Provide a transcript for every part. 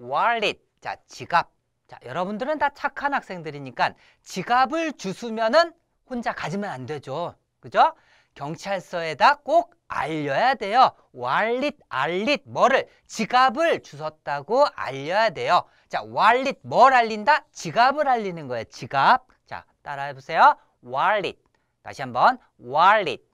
wallet. 자, 지갑. 자, 여러분들은 다 착한 학생들이니까 지갑을 주수면은 혼자 가지면 안 되죠. 그죠? 경찰서에다 꼭 알려야 돼요. wallet, 알릿, 뭐를? 지갑을 주웠다고 알려야 돼요. 자, wallet, 뭘 알린다? 지갑을 알리는 거예요. 지갑. 자, 따라해보세요. wallet. 다시 한번 wallet.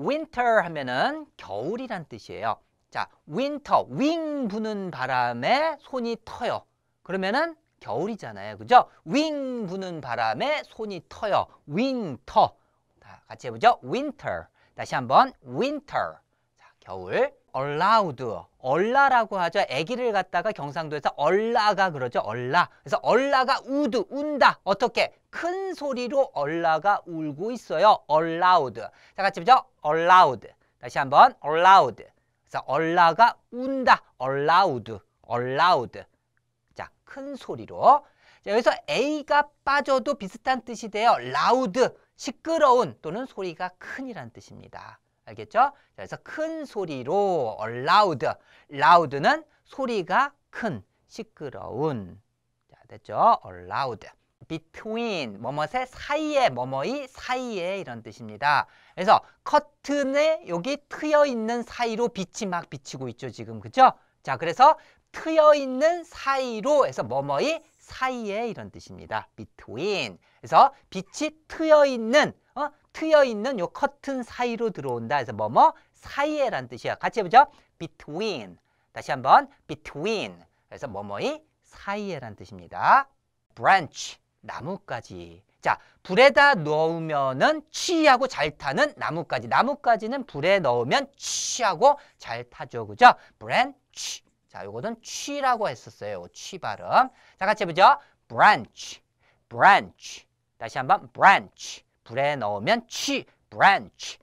winter 하면은 겨울이란 뜻이에요. 자, 윈터, 윙 부는 바람에 손이 터요. 그러면은 겨울이잖아요. 그죠? 윙 부는 바람에 손이 터요. 윈터. 다 같이 해보죠. 윈터. 다시 한번 윈터. 자, 겨울. 얼라우드. 얼라라고 하죠. 아기를 갖다가 경상도에서 얼라가 그러죠. 얼라. 그래서 얼라가 우드, 운다. 어떻게? 큰 소리로 얼라가 울고 있어요. 얼라우드. 자, 같이 보죠. 얼라우드. 다시 한번 얼라우드. 그래서 얼라가 운다. 얼라우드. 얼라우드. 자, 큰 소리로. 자, 여기서 a가 빠져도 비슷한 뜻이 돼요. 라우드. 시끄러운 또는 소리가 큰이란 뜻입니다. 알겠죠? 자, 그래서 큰 소리로 얼라우드. 라우드는 소리가 큰, 시끄러운. 자, 됐죠? 얼라우드. between 뭐뭐의 사이에 뭐뭐이 사이에 이런 뜻입니다. 그래서 커튼에 여기 트여 있는 사이로 빛이 막 비치고 있죠 지금 그죠? 자 그래서 트여 있는 사이로 해서 뭐뭐이 사이에 이런 뜻입니다. between 그래서 빛이 트여 있는 어 트여 있는 요 커튼 사이로 들어온다. 그래서 뭐뭐 사이에란 뜻이야. 같이 해보죠. between 다시 한번 between 그래서 뭐뭐이 사이에란 뜻입니다. branch 나뭇가지. 자, 불에다 넣으면은 취하고 잘 타는 나뭇가지. 나뭇가지는 불에 넣으면 취하고 잘 타죠. 그죠? 브랜치. 자, 요거는 취라고 했었어요. 취 발음. 자, 같이 해보죠. 브 r 치브 c 치 다시 한번 브 r 치 불에 넣으면 취. 브 r 치